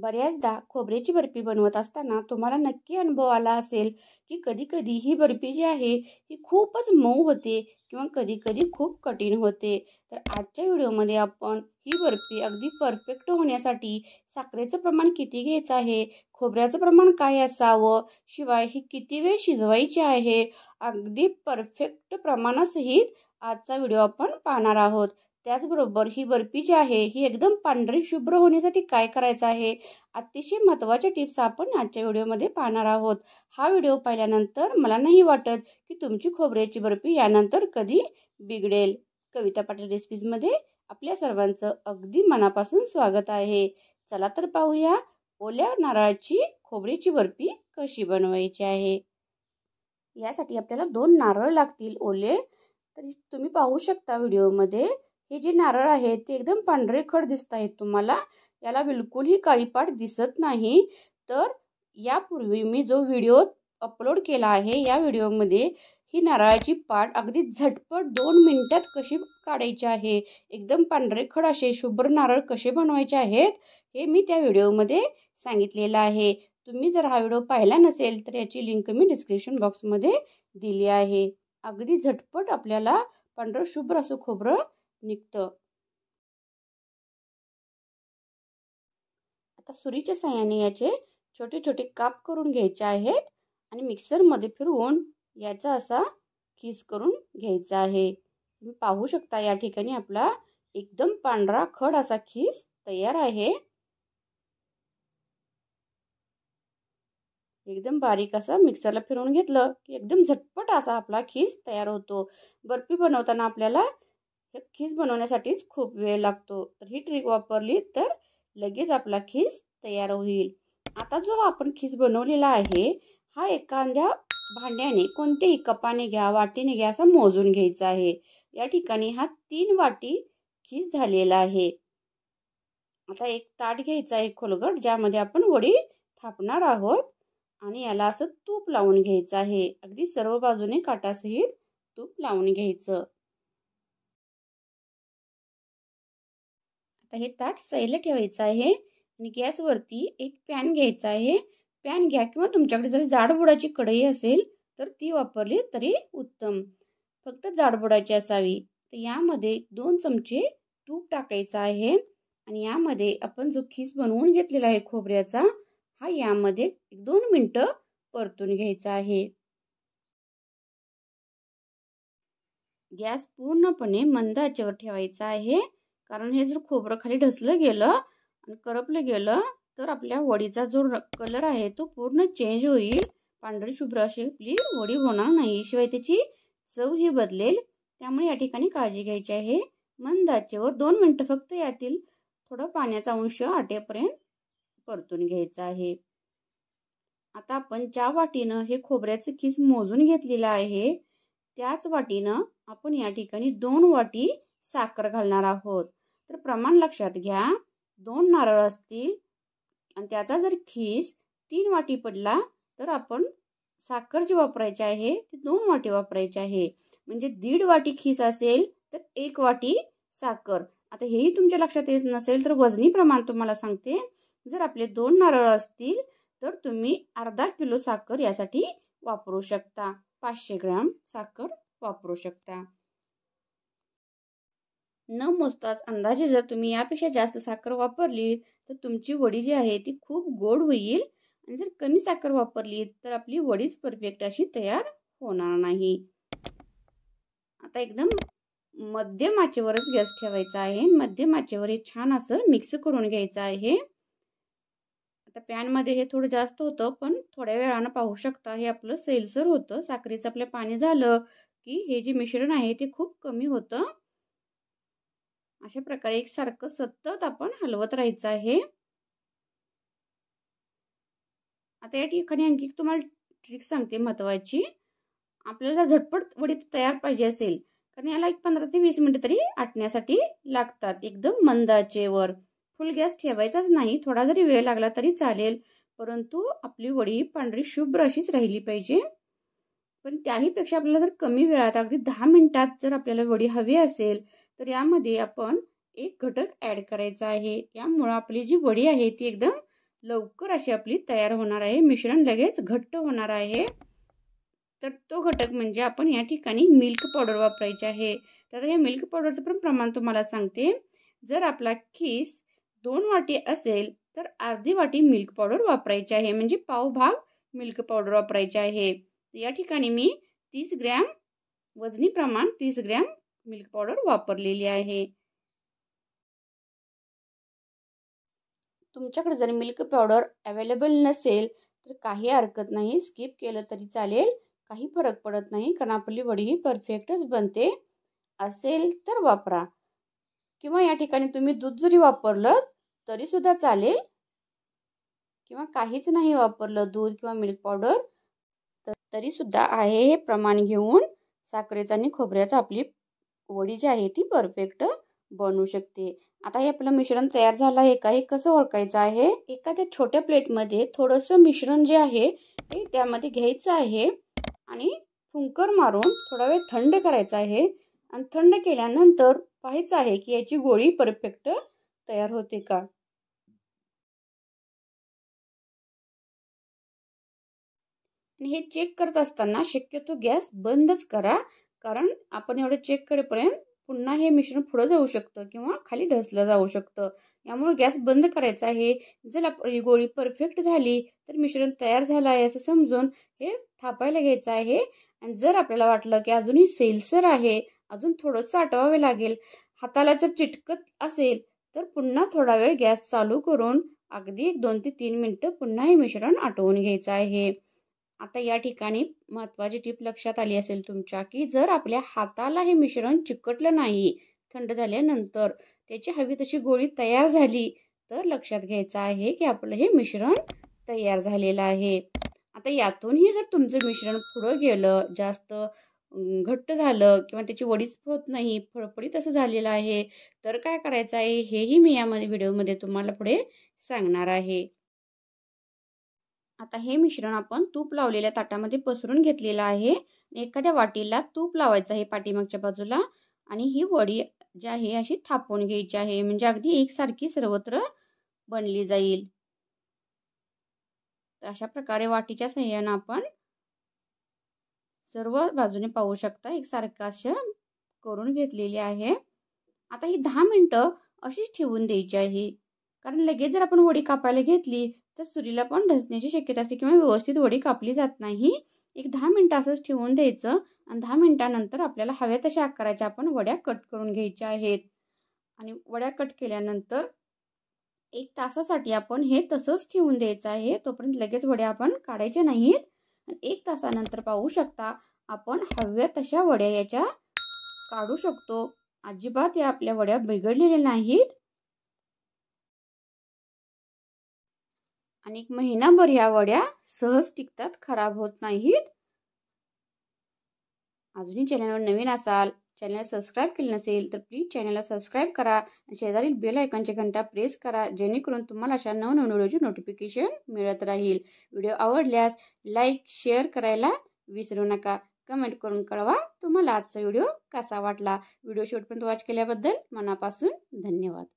बऱ्याचदा खोबऱ्याची बर्फी बनवत असताना तुम्हाला नक्की अनुभव आला असेल की कधीकधी ही बर्फी जी आहे ही खूपच मऊ होते किंवा कधीकधी खूप कठीण होते तर आजच्या व्हिडिओमध्ये आपण ही बर्फी अगदी परफेक्ट होण्यासाठी साखरेचं प्रमाण किती घ्यायचं आहे खोबऱ्याचं प्रमाण काय असावं शिवाय ही किती वेळ शिजवायची आहे अगदी परफेक्ट प्रमाणासहित आजचा व्हिडिओ आपण पाहणार आहोत त्याचबरोबर ही बर्फी जी आहे ही एकदम पांढरी शुभ्र होण्यासाठी काय करायचं आहे अतिशय महत्वाच्या टिप्स आपण आजच्या व्हिडिओमध्ये पाहणार आहोत हा व्हिडिओ पाहिल्यानंतर मला नाही वाटत की तुमची खोबऱ्याची बर्फी यानंतर कधी बिघडेल कविता पाटील रेसिपीजमध्ये आपल्या सर्वांचं अगदी मनापासून स्वागत आहे चला तर पाहूया ओल्या नारळाची खोबऱ्याची बर्फी कशी बनवायची आहे यासाठी आपल्याला दोन नारळ लागतील ओले तर तुम्ही पाहू शकता व्हिडिओमध्ये हे जे नारळ आहे ते एकदम पांढरे खड दिसत आहेत तुम्हाला याला बिलकुलही काळीपाट दिसत नाही तर यापूर्वी मी जो व्हिडिओ अपलोड केला आहे या व्हिडिओमध्ये ही नारळाची पाठ अगदी झटपट दोन मिनिटात कशी काढायची आहे एकदम पांढरे खड असे शुभ्र नारळ कसे बनवायचे आहेत हे मी त्या व्हिडिओमध्ये सांगितलेलं आहे तुम्ही जर हा व्हिडिओ पाहिला नसेल तर याची लिंक मी डिस्क्रिप्शन बॉक्समध्ये दिली आहे अगदी झटपट आपल्याला पांढरं शुभ्र असं खोबरं निघतं आता सुरीच्या साह्याने याचे छोटे छोटे काप करून घ्यायचे आहेत आणि मिक्सरमध्ये फिरवून याचा असा खीस करून घ्यायचा आहे तुम्ही पाहू शकता या ठिकाणी आपला एकदम पांढरा खड असा खीस तयार आहे एकदम बारीक असा मिक्सरला फिरवून घेतलं की एकदम झटपट असा आपला खीस तयार होतो बर्फी बनवताना आपल्याला तर खीस बनवण्यासाठीच खूप वेळ लागतो तर ही ट्रिक वापरली तर लगेच आपला खीस तयार होईल आता जो आपण खीस बनवलेला आहे हा एखाद्या भांड्याने कोणतेही कपाने घ्या वाटीने घ्या असं मोजून घ्यायचा आहे या ठिकाणी हा तीन वाटी खीस झालेला आहे आता एक ताट घ्यायचा आहे खोलगट ज्यामध्ये आपण वडी थापणार आहोत आणि याला असं तूप लावून घ्यायचं आहे अगदी सर्व बाजूने काटासहित तूप लावून घ्यायचं हे ताट सैल ठेवायचं आहे आणि गॅसवरती एक पॅन घ्यायचा आहे पॅन घ्या किंवा तुमच्याकडे जर जाडबुडाची कढई असेल तर ती वापरली तरी उत्तम फक्त जाडबुडाची असावी तर यामध्ये दोन चमचे तूप टाकायचं आहे आणि यामध्ये आपण जो खीस बनवून घेतलेला आहे खोबऱ्याचा हा यामध्ये एक दोन मिनटं परतून घ्यायचा आहे गॅस पूर्णपणे मंद ठेवायचा आहे कारण हे जर खोबरं खाली ढसलं गेलं आणि करपलं गेलं तर आपल्या वडीचा जो कलर आहे तो पूर्ण चेंज होईल पांढरी शुभ्र अशी आपली वडी होणार नाही शिवाय त्याची चव ही बदलेल त्यामुळे या ठिकाणी काळजी घ्यायची आहे मंदाचे व दोन मिनटं फक्त यातील थोडं पाण्याचा अंश आटेपर्यंत परतून घ्यायचा आहे आता आपण ज्या वाटीनं हे खोबऱ्याचं खीस मोजून घेतलेलं आहे त्याच वाटीनं आपण या ठिकाणी दोन वाटी साखर घालणार आहोत तर प्रमाण लक्षात घ्या दोन नारळ असतील आणि त्याचा जर खीस तीन वाटी पडला तर आपण साखर जी वापरायची आहे ती दोन वाटी वापरायची आहे म्हणजे दीड वाटी खीस असेल तर एक वाटी साखर आता हेही तुमच्या लक्षात येत नसेल तर वजनी प्रमाण तुम्हाला सांगते जर आपले दोन नारळ असतील तर तुम्ही अर्धा किलो साखर यासाठी वापरू शकता पाचशे ग्रॅम साखर वापरू शकता न मोजताच अंदाजे जर तुम्ही यापेक्षा जास्त साखर वापरली तर तुमची वडी जी आहे ती खूप गोड होईल आणि जर कमी साखर वापरली तर आपली वडीच परफेक्ट अशी तयार होणार नाही आता एकदम मध्यम आचेवरच गॅस ठेवायचा आहे मध्यम आचेवर हे छान असं मिक्स करून घ्यायचं आहे आता पॅनमध्ये हे थोडं जास्त होतं पण थोड्या वेळानं पाहू शकता हे आपलं सैलसर होतं साखरेचं आपलं पाणी झालं की हे जे मिश्रण आहे ते खूप कमी होतं अशा प्रकारे एक सारखं सतत आपण हलवत राहायचं आहे आता या ठिकाणी आणखी तुम्हाला ट्रिक सांगते महत्वाची आपल्याला झटपट वडी तयार पाहिजे असेल कारण याला एक पंधरा ते वीस मिनिटं तरी आटण्यासाठी लागतात एकदम मंदाचेवर फुल गॅस ठेवायचाच नाही थोडा जरी वेळ लागला तरी चालेल परंतु आपली वडी पांढरी शुभ्र अशीच राहिली पाहिजे पण त्याहीपेक्षा आपल्याला जर कमी वेळात अगदी दहा मिनिटात जर आपल्याला वडी हवी असेल तर यामध्ये आपण एक घटक ॲड करायचा आहे यामुळं आपली जी वडी आहे ती एकदम लवकर अशी आपली तयार होणार आहे मिश्रण लगेच घट्ट होणार आहे तर तो घटक म्हणजे आपण या ठिकाणी मिल्क पावडर वापरायची आहे तर हे मिल्क पावडरचं पण प्रमाण तुम्हाला सांगते जर आपला खीस दोन वाटी असेल तर अर्धी वाटी मिल्क पावडर वापरायची आहे म्हणजे पावभाग भाग मिल्क पावडर वापरायचे आहे या ठिकाणी मी तीस ग्रॅम वजनी प्रमाण तीस ग्रॅम मिल्क पावडर वापरलेली आहे तुमच्याकडे जर मिल्क पावडर अवेलेबल नसेल तर काही हरकत नाही स्किप केलं तरी चालेल काही फरक पडत नाही कारण आपली वडी ही परफेक्टच बनते असेल तर वापरा किंवा या ठिकाणी तुम्ही दूध जरी वापरलं तरी सुद्धा चालेल किंवा काहीच नाही वापरलं दूध किंवा मिल्क पावडर तर सुद्धा आहे हे प्रमाण घेऊन साखरेचा आणि खोबऱ्याचा आपली वडी जी आहे ती परफेक्ट बनवू शकते आता हे आपलं मिश्रण तयार झालं आहे का हे कसं ओळखायचं आहे एखाद्या छोट्या प्लेटमध्ये थोडंसं मिश्रण जे आहे ते त्यामध्ये घ्यायचं आहे आणि फुंकर मारून थोडा वेळ थंड करायचं आहे आणि थंड केल्यानंतर पाहायचं आहे की याची गोळी परफेक्ट तयार होते का आणि हे चेक करत असताना शक्यतो गॅस बंदच करा कारण आपण एवढं चेक करेपर्यंत पुन्हा हे मिश्रण पुढं जाऊ शकतं किंवा खाली ढसलं जाऊ शकतं यामुळे गॅस बंद करायचा आहे जर आपली गोळी परफेक्ट झाली तर मिश्रण तयार झालं आहे असं समजून हे थापायला घ्यायचं आहे आणि जर आपल्याला वाटलं की अजूनही सेलसर आहे अजून थोडंसं आटवावे लागेल हाताला जर चिटकत असेल तर पुन्हा थोडा वेळ गॅस चालू करून अगदी एक दोन ते तीन मिनटं पुन्हा हे मिश्रण आटवून घ्यायचं आहे आता या ठिकाणी महत्त्वाची टीप लक्षात आली असेल तुमच्या की जर आपल्या हाताला हे मिश्रण चिकटलं नाही थंड झाल्यानंतर त्याची हवी तशी गोळी तयार झाली तर लक्षात घ्यायचं आहे की आपलं हे मिश्रण तयार झालेलं आहे आता यातूनही जर तुमचं मिश्रण पुढं गेलं जास्त घट्ट झालं किंवा त्याची वडीच होत नाही फळफडीत असं झालेलं आहे तर काय करायचं आहे हेही मी यामध्ये व्हिडिओमध्ये तुम्हाला पुढे सांगणार आहे आता हे मिश्रण आपण तूप लावलेल्या ताटामध्ये पसरून घेतलेलं आहे एखाद्या वाटीला तूप लावायचं आहे पाठीमागच्या बाजूला आणि ही वडी जी आहे अशी थापून घ्यायची आहे म्हणजे अगदी एकसारखी सर्वत्र बनली जाईल तर अशा प्रकारे वाटीच्या सहाय्यानं आपण सर्व बाजूने पाहू शकता एकसारखं अशा करून घेतलेली आहे आता ही दहा मिनटं अशीच ठेवून द्यायची आहे कारण लगेच जर आपण वडी कापायला घेतली तर सुरीला पण ढसण्याची शक्यता असते किंवा व्यवस्थित वडी कापली जात नाही एक दहा मिनटं असंच ठेवून द्यायचं आणि दहा मिनटानंतर आपल्याला हव्या तशा आकाराच्या आपण वड्या कट करून घ्यायच्या आहेत आणि वड्या कट केल्यानंतर एक तासासाठी आपण हे तसंच ठेवून द्यायचं आहे तोपर्यंत लगेच वड्या आपण काढायच्या नाहीत एक तासानंतर पाहू शकता आपण हव्या तशा वड्या याच्या काढू शकतो अजिबात या आपल्या वड्या बिघडलेल्या नाहीत आणि एक महिनाभर या वड्या सहज टिकतात खराब होत नाहीत अजूनही चॅनलवर नवीन असाल चॅनल सबस्क्राईब केलं नसेल तर प्लीज चॅनलला सबस्क्राईब करा आणि शेजारील बेल आयकॉनची घंटा प्रेस करा जेणेकरून तुम्हाला अशा नवनवीन व्हिडिओची नोटिफिकेशन मिळत राहील व्हिडिओ आवडल्यास लाईक शेअर करायला विसरू नका कमेंट करून कळवा तुम्हाला आजचा व्हिडिओ कसा वाटला व्हिडिओ शेवटपर्यंत वॉच केल्याबद्दल मनापासून धन्यवाद